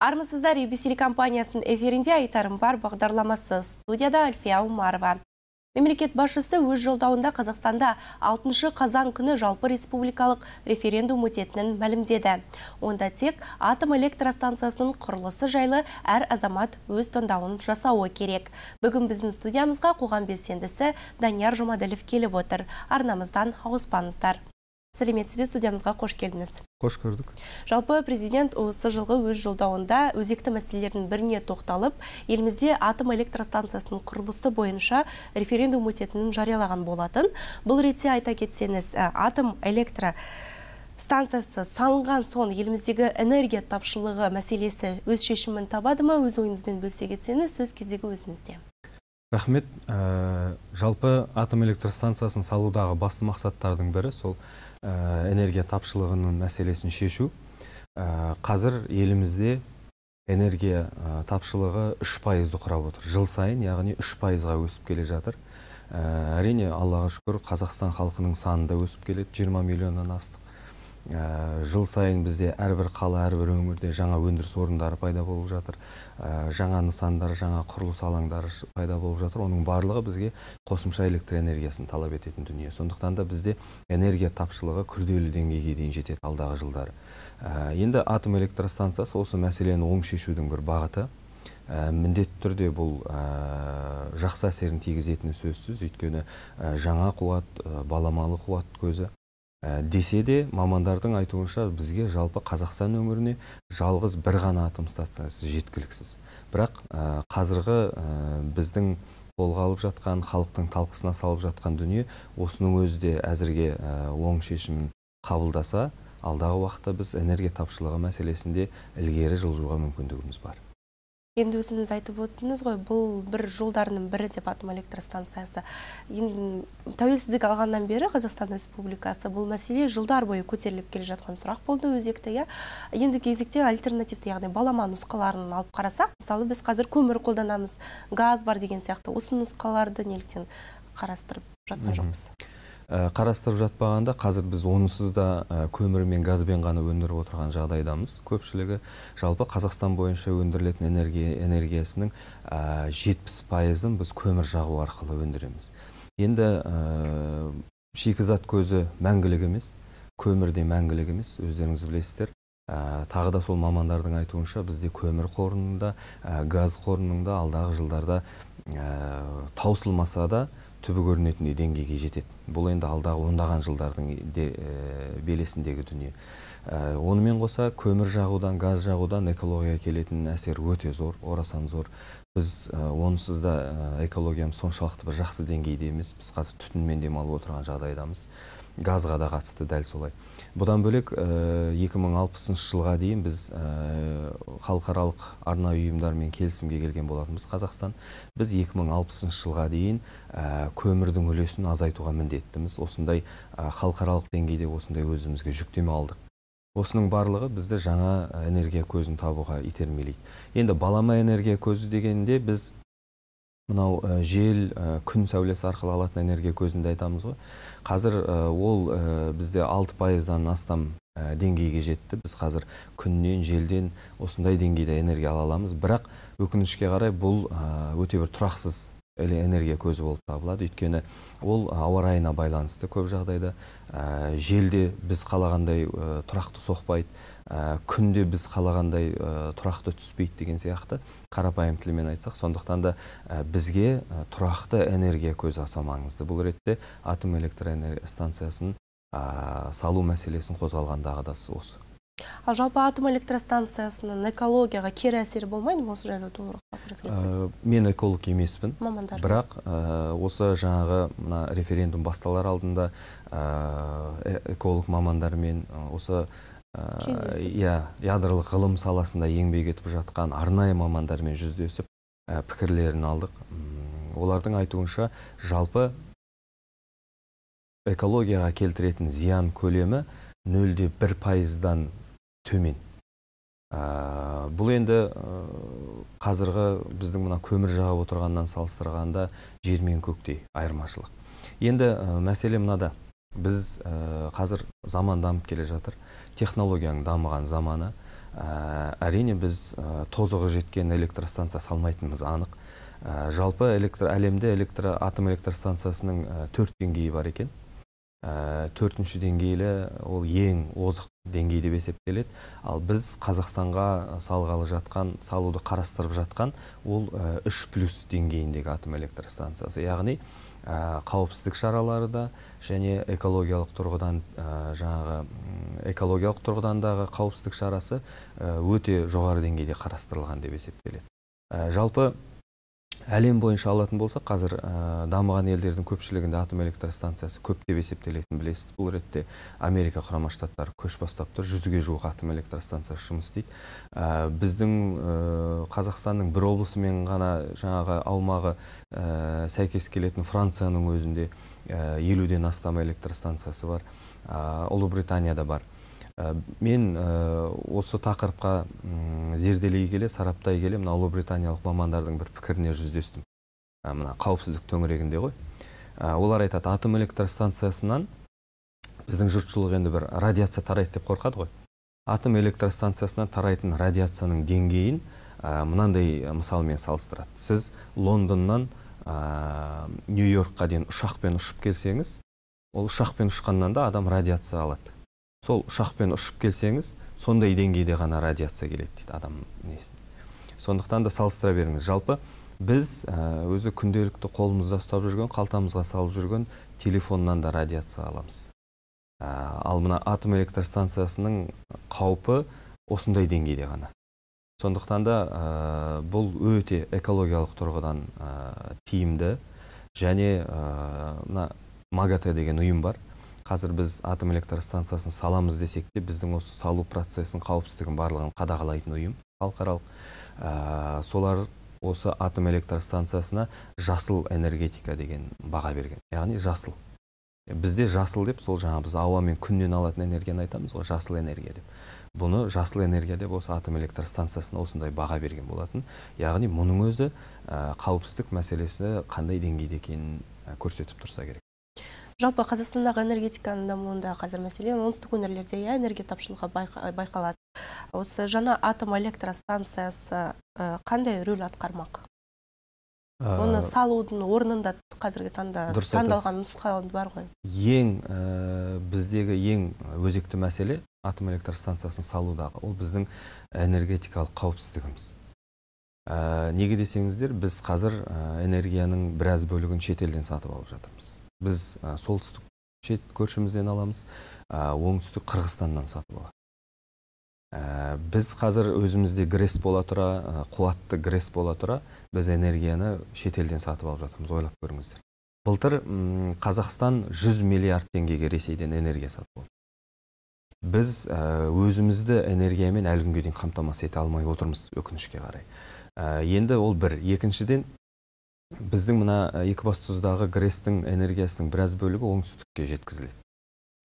армысыздар UBC компаниясының эфирінде айтарым бар бағдарламасы студияда Альфия Умарва. Мемлекет басшысы өз жолдауында Қазақстанда 6 қазан күні жалпы республикалық референдум өтетінін мәлімдеді. Онда тек атом электростанциясының құрылысы жайлы әр азамат өз таңдауын жасауы керек. Бүгін біздің студиямызға қоғам белсендісі Данияр Жұмаділов келіп отыр. Арнамыздан ауыспаңыздар сәлеметсіз бе студиямызға қош келдіңіз қош көрдік жалпы президент осы жылғы өз жолдауында өзекті мәселелердің біріне тоқталып елімізде атом электростанциясының құрылысы бойынша референдум өтетінін жариялаған болатын бұл ретте айта кетсеңіз ә, атом электро станциясы салынған соң еліміздегі энергия тапшылығы мәселесі өз шешімін табады ма өз ойыңызбен бөлісе кетсеңіз сөз кезегі өзіңізде рахмет ә, жалпы атом электростанциясын салудағы басты мақсаттардың бірі сол Э, энергия тапшылығының мәселесін шешу э, қазір елімізде энергия э, тапшылығы үш пайызды құрап отыр жыл сайын яғни үш пайызға өсіп келе жатыр әрине аллаға шүкір қазақстан халқының саны да өсіп келеді 20 миллионнан астық Ә, жыл сайын бізде әрбір қала әрбір өңірде жаңа өндіріс орындары пайда болып жатыр ә, жаңа нысандар жаңа құрылыс алаңдары пайда болып жатыр оның барлығы бізге қосымша электр энергиясын талап ететін дүние сондықтан да бізде энергия тапшылығы күрделі деңгейге дейін жетеді алдағы жылдары ә, енді атом электростанциясы осы мәселені оң шешудің бір бағыты ә, міндетті түрде бұл ә, жақсы әсерін тигізетіні сөзсіз өйткені ә, жаңа қуат баламалы қуат көзі Ә, десе де мамандардың айтуынша бізге жалпы қазақстан өңіріне жалғыз бір ғана атом станциясы жеткіліксіз бірақ ә, қазіргі ә, біздің қолға алып жатқан халықтың талқысына салып жатқан дүние осының өзі де әзірге оң шешімін қабылдаса алдағы уақытта біз энергия тапшылығы мәселесінде ілгері жылжуға мүмкіндігіміз бар енді өзіңіз айтып өттіңіз ғой бұл бір жолдарының бірі деп атом электростанциясы енді тәуелсіздік алғаннан бері қазақстан республикасы бұл мәселе жылдар бойы көтеріліп келе жатқан сұрақ болды өзекті иә ендігі кезекте альтернативті яғни балама нұсқаларын алып қарасақ мысалы біз қазір көмір қолданамыз газ бар деген сияқты осы нұсқаларды неліктен қарастырып жатқан жоқпыз Э, қарастырып жатпағанда қазір біз онсыз да э, көмір мен газбен ғана өндіріп отырған жағдайдамыз көпшілігі жалпы қазақстан бойынша өндірілетін энергия энергиясының э, жетпіс пайызын біз көмір жағу арқылы өндіреміз енді шикізат көзі мәңгілік емес көмір де мәңгілік емес өздеріңіз білесіздер Ә, тағы да сол мамандардың айтуынша бізде көмір қорының да ә, газ қорының да алдағы жылдарда ә, таусылмаса да түбі көрінетіндей деңгейге жетеді бұл енді алдағы ондаған жылдардың де, ә, белесіндегі дүние онымен қоса көмір жағудан газ жағудан экологияға келетін әсер өте зор орасан зор біз онсыз да экологиямыз соншалықты бір жақсы деңгейде емес біз қазір түтінмен демалып отырған жағдайдамыз газға да қатысты дәл солай бұдан бөлек ә, 2060 жылға дейін біз халықаралық ә, арнайы ұйымдармен келісімге келген болатынбыз қазақстан біз 2060 жылға дейін көмірдің үлесін азайтуға міндеттіміз осындай халықаралық деңгейде осындай өзімізге жүктеме алдық осының барлығы бізді жаңа энергия көзін табуға итермелейді енді балама энергия көзі дегенде біз мынау жел күн сәулесі арқылы алатын энергия көзінде айтамыз ғой қазір ол бізде 6 пайыздан астам деңгейге жетті біз қазір күннен желден осындай деңгейде энергия ала аламыз бірақ өкінішке қарай бұл өте бір тұрақсыз энергия көзі болып табылады өйткені ол ауа райына байланысты көп жағдайда ә, желде біз қалағандай ә, тұрақты соқпайды ә, күнде біз қалағандай ә, тұрақты түспейді деген сияқты қарапайым тілмен айтсақ сондықтан да ә, бізге тұрақты энергия көзі аса маңызды бұл ретте атом электр станциясын ә, салу мәселесін қозғалғандағы да осы ал жалпы атом электростанциясының экологияға кері әсері болмайды ма осы жайлы толығырақ э, мен эколог емеспін мамандар бірақ э, осы жаңағы мына референдум басталар алдында ә, эколог мамандармен осы иә ядролық ғылым саласында еңбек етіп жатқан арнайы мамандармен жүздесіп пікірлерін алдық олардың айтуынша жалпы экологияға келтіретін зиян көлемі нөл де бір пайыздан төмен ә, бұл енді ә, қазіргі біздің мына көмір жағып отырғаннан салыстырғанда жер көктей айырмашылық енді ә, мәселе мынада біз қазір заман дамып келе жатыр технологияның дамыған заманы әрине біз тозығы жеткен электростанция салмайтынымыз анық жалпы электр әлемде электро атом электростанциясының төрт деңгейі бар екен төртінші деңгейлі ол ең озық деңгей деп есептеледі ал біз қазақстанға салғалы жатқан салуды қарастырып жатқан ол үш плюс деңгейіндегі атом электр станциясы яғни қауіпсіздік шаралары да және экологиялық тұрғыдан жаңағы экологиялық тұрғыдандағы қауіпсіздік шарасы өте жоғары деңгейде қарастырылған деп есептеледі жалпы әлем бойынша алатын болсақ қазір ә, дамыған елдердің көпшілігінде атом электростанциясы көп деп есептелетінін білесіз бұл ретте америка құрама штаттары көш бастап тұр жүзге жуық атом электростанциясы жұмыс істейді э, біздің ә, қазақстанның бір облысымен ғана жаңағы аумағы ә, сәйкес келетін францияның өзінде елуден астам электростанциясы бар ә, ұлыбританияда бар Э, мен э, осы тақырыпқа зерделей келе сараптай келе мына ұлыбританиялық мамандардың бір пікіріне жүздестім э, мына қауіпсіздік төңірегінде ғой олар айтады атом электростанциясынан біздің жұртшылық енді бір радиация тарайды деп қорқады ғой атом электростанциясынан тарайтын радиацияның деңгейін ә, мынандай мысалмен салыстырады сіз лондоннан нью йоркқа дейін ұшақпен ұшып келсеңіз ол ұшақпен ұшқаннан да адам радиация алады сол ұшақпен ұшып келсеңіз сондай деңгейде ғана радиация келеді дейді адам несіне сондықтан да салыстыра беріңіз жалпы біз ә, өзі күнделікті қолымызда ұстап жүрген қалтамызға салып жүрген телефоннан да радиация аламыз ә, ал мына атом электр электростанциясының қаупі осындай деңгейде ғана сондықтан да ә, бұл өте экологиялық тұрғыдан тиімді және мына магатэ деген ұйым бар қазір біз атом электр станциясын саламыз десек те біздің осы салу процесін қауіпсіздігін барлығын қадағалайтын ұйым халықаралық ә, солар осы атом электр станциясына жасыл энергетика деген баға берген яғни жасыл бізде жасыл деп сол жаңағы біз ауа мен күннен алатын энергияны айтамыз ғой жасыл энергия деп бұны жасыл энергия деп осы атом электр станциясына осындай баға берген болатын яғни мұның өзі ә, қауіпсіздік мәселесі қандай деңгейде екенін ә, көрсетіп тұрса керек жалпы қазақстандағы энергетиканың дамуында қазір мәселен оңтүстік өңірлерде иә энергия тапшылығы байқалады осы жаңа атом электростанциясы қандай рөл атқармақ ә, оны салудың орнында қазіргі таңда таңдалған нұсқа бар ғой ең біздегі ең өзекті мәселе атом электростанциясын салудағы ол біздің энергетикалық қауіпсіздігіміз ә, неге десеңіздер біз қазір энергияның біраз бөлігін шетелден сатып алып жатырмыз біз ә, солтүстік шет көршімізден аламыз ә, оңтүстік қырғызстаннан сатып аламыз біз қазір өзімізде грэс бола тұра қуатты грэс бола тұра біз энергияны шетелден сатып алып жатырмыз ойлап көріңіздер былтыр қазақстан 100 миллиард теңгеге ресейден энергия сатып алды біз өзімізді энергиямен әлі күнге дейін қамтамасыз ете алмай отырмыз өкінішке қарай енді ол бір екіншіден біздің мына екібастұздағы грэстің энергиясының біраз бөлігі оңтүстікке жеткізіледі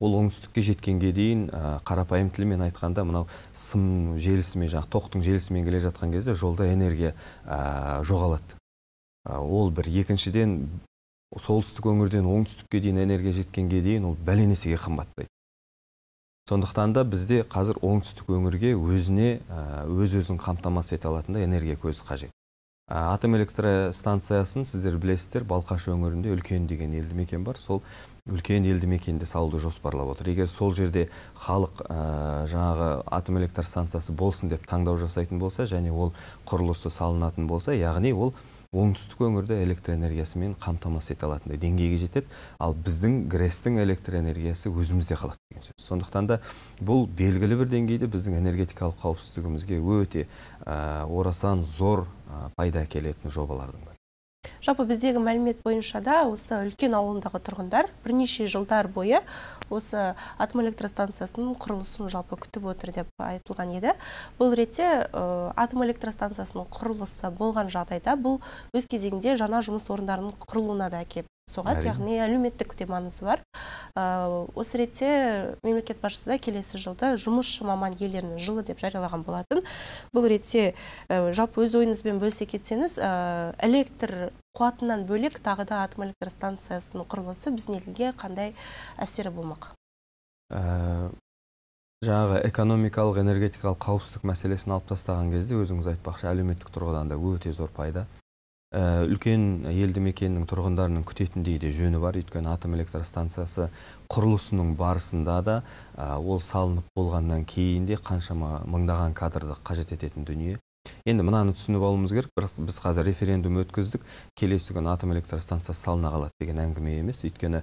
ол оңтүстікке жеткенге дейін қарапайым тілмен айтқанда мынау сым желісімен жаңағы тоқтың желісімен келе жатқан кезде жолда энергия жоғалады ол бір екіншіден солтүстік өңірден оңтүстікке дейін энергия жеткенге дейін ол бәлен есеге қымбаттайды сондықтан да бізде қазір оңтүстік өңірге өзіне өз өзін қамтамасыз ете алатындай энергия көзі қажет атом электростанциясын сіздер білесіздер балқаш өңірінде үлкен деген елді мекен бар сол үлкен елді мекенде салуды жоспарлап отыр егер сол жерде халық ә, жаңағы атом станциясы болсын деп таңдау жасайтын болса және ол құрылысы салынатын болса яғни ол оңтүстік өңірді электр энергиясымен қамтамасыз ете алатындай деңгейге жетеді ал біздің грэстің электр энергиясы өзімізде қалады деген сөз сондықтан да бұл белгілі бір деңгейде біздің энергетикалық қауіпсіздігімізге өте орасан зор пайда әкелетін жобалардың жалпы біздегі мәлімет бойынша да осы үлкен ауылындағы тұрғындар бірнеше жылдар бойы осы атом электростанциясының құрылысын жалпы күтіп отыр деп айтылған еді бұл ретте атом электростанциясының құрылысы болған жағдайда бұл өз кезегінде жаңа жұмыс орындарының құрылуына да әкеп соғады яғни әлеуметтік те маңызы бар ә, осы ретте мемлекет басшысы келесі жылды жұмысшы маман иелерінің жылы деп жариялаған болатын бұл ретте ә, жалпы өз ойыңызбен бөлісе кетсеңіз ә, электр қуатынан бөлек тағы да атом электр станциясының құрылысы біздің елге қандай әсері болмақ ә, жаңағы экономикалық энергетикалық қауіпсіздік мәселесін алып тастаған кезде өзіңіз айтпақшы әлеуметтік тұрғыдан да өте зор пайда Э, үлкен елді мекеннің тұрғындарының күтетіндей де жөні бар өйткені атом электростанциясы станциясы құрылысының барысында да э, ол салынып болғаннан кейін де қаншама мыңдаған кадрды қажет ететін дүние енді мынаны түсініп алуымыз керек біз қазір референдум өткіздік келесі күні атом электр станциясы салына қалады деген әңгіме емес өйткені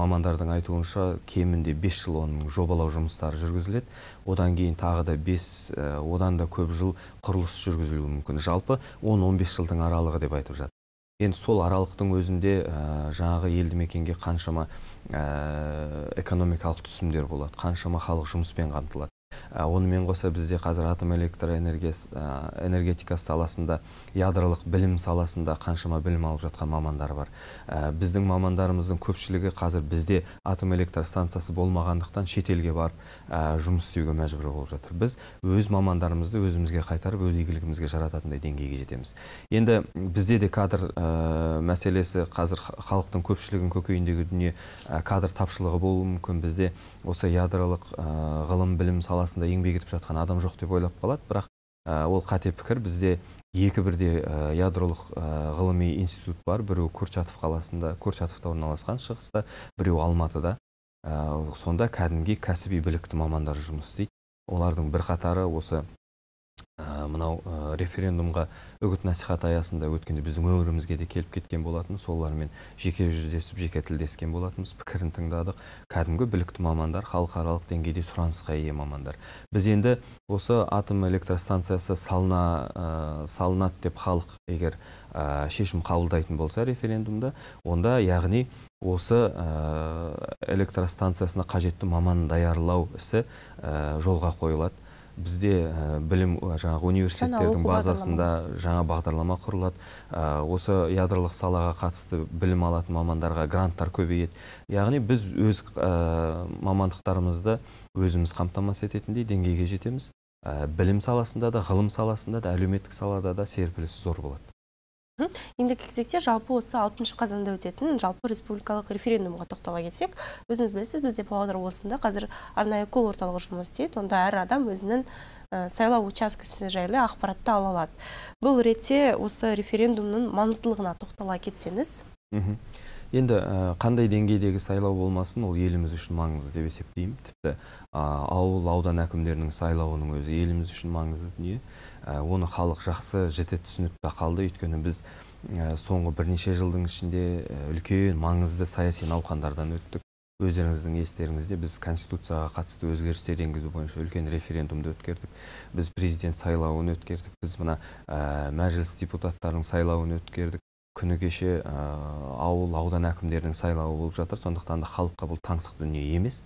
мамандардың айтуынша кемінде 5 жыл оның жобалау жұмыстары жүргізіледі одан кейін тағы да 5 одан да көп жыл құрылыс жүргізілуі мүмкін жалпы 10-15 жылдың аралығы деп айтып жатыр енді сол аралықтың өзінде жаңағы елді мекенге қаншама ә, экономикалық түсімдер болады қаншама халық жұмыспен қамтылады Ә, онымен қоса бізде қазір атом электр ә, энергетикасы саласында ядролық білім саласында қаншама білім алып жатқан мамандар бар ә, біздің мамандарымыздың көпшілігі қазір бізде атом электр станциясы болмағандықтан шетелге барып жұмыс істеуге мәжбүр болып жатыр біз өз мамандарымызды өзімізге қайтарып өз игілігімізге жарататындай деңгейге жетеміз енді бізде де кадр мәселесі қазір халықтың көпшілігінің көкейіндегі дүние кадр тапшылығы болуы мүмкін бізде осы ядролық ғылым білім саласы арасында еңбек етіп жатқан адам жоқ деп ойлап қалады бірақ ол қате пікір бізде екі бірде ядролық ғылыми институт бар біреуі курчатов қаласында курчатовта орналасқан шығыста біреуі алматыда сонда кәдімгі кәсіби білікті мамандар жұмыс істейді олардың бірқатары осы мынау референдумға үгіт насихат аясында өткенде біздің өңірімізге де келіп кеткен болатын солармен жеке жүздесіп жеке тілдескен болатынбыз пікірін тыңдадық кәдімгі білікті мамандар халықаралық деңгейде сұранысқа ие мамандар біз енді осы атом электростанциясы салына салынады деп халық егер ә, шешім қабылдайтын болса референдумда онда яғни осы электростанциясына қажетті маман даярлау ісі жолға қойылады бізде э, білім жаңағы университеттердің базасында жаңа бағдарлама құрылады э, осы ядролық салаға қатысты білім алатын мамандарға гранттар көбейеді яғни біз өз э, мамандықтарымызды өзіміз қамтамасыз ететіндей деңгейге жетеміз білім саласында да ғылым саласында да әлеуметтік салада да серпіліс зор болады ендігі кезекте жалпы осы алтыншы қазанда өтетін жалпы республикалық референдумға тоқтала кетсек өзіңіз білесіз бізде павлодар облысында қазір арнайы колл орталығы жұмыс істейді онда әр адам өзінің сайлау учаскесі жайлы ақпаратты ала алады бұл ретте осы референдумның маңыздылығына тоқтала кетсеңіз енді қандай деңгейдегі сайлау болмасын ол еліміз үшін маңызды деп есептеймін тіпті ауыл аудан әкімдерінің сайлауының өзі еліміз үшін маңызды дүние оны халық жақсы жете түсініп та қалды өйткені біз соңғы бірнеше жылдың ішінде үлкен маңызды саяси науқандардан өттік өздеріңіздің естеріңізде біз конституцияға қатысты өзгерістер енгізу бойынша үлкен референдумды өткердік біз президент сайлауын өткердік біз мына ә, мәжіліс депутаттарының сайлауын өткердік күні кеше ә, ауыл аудан әкімдерінің сайлауы болып жатыр сондықтан да халыққа бұл таңсық дүние емес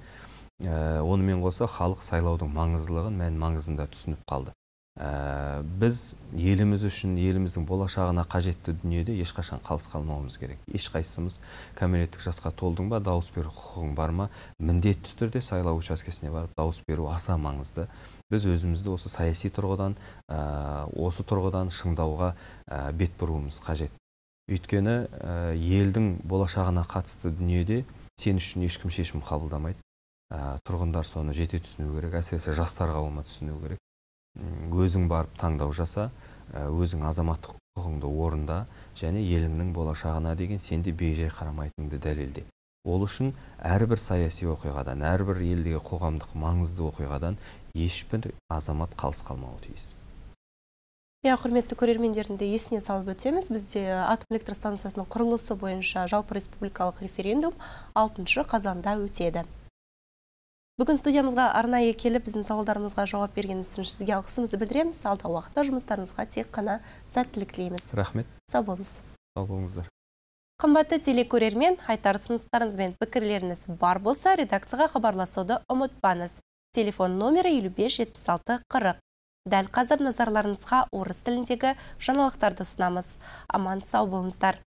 ә, онымен қоса халық сайлаудың маңыздылығын мән маңызын да түсініп қалды ә, біз еліміз үшін еліміздің болашағына қажетті дүниеде ешқашан қалыс қалмауымыз керек ешқайсымыз кәмелеттік жасқа толдың ба дауыс беру құқығың бар ма міндетті түрде сайлау учаскесіне барып дауыс беру аса маңызды біз өзімізді осы саяси тұрғыдан ә, осы тұрғыдан шыңдауға ә, бет бұруымыз қажет өйткені э, елдің болашағына қатысты дүниеде сен үшін ешкім шешім қабылдамайды э, тұрғындар соны жете түсіну керек әсіресе жастар қауымы түсіну керек өзің барып таңдау жаса э, өзің азаматтық құқығыңды орында және еліңнің болашағына деген сенде бейжай қарамайтыныңды дәлелде ол үшін әрбір саяси оқиғадан әрбір елдегі қоғамдық маңызды оқиғадан ешбір азамат қалыс қалмауы тиіс иә құрметті көрермендердің де есіне салып өтеміз бізде атом электр станциясының құрылысы бойынша жалпы республикалық референдум 6 қазанда өтеді бүгін студиямызға арнайы келіп біздің сауалдарымызға жауап бергеніңіз үшін сізге алғысымызды білдіреміз алдағы уақытта жұмыстарыңызға тек қана сәттілік тілейміз рахмет сау болыңыз сау болыңыздар қымбатты телекөрермен айтар ұсыныстарыңыз бен пікірлеріңіз бар болса редакцияға хабарласуды ұмытпаңыз телефон номері елу бес жетпіс алты қырық дәл қазір назарларыңызға орыс тіліндегі жаңалықтарды ұсынамыз аман сау болыңыздар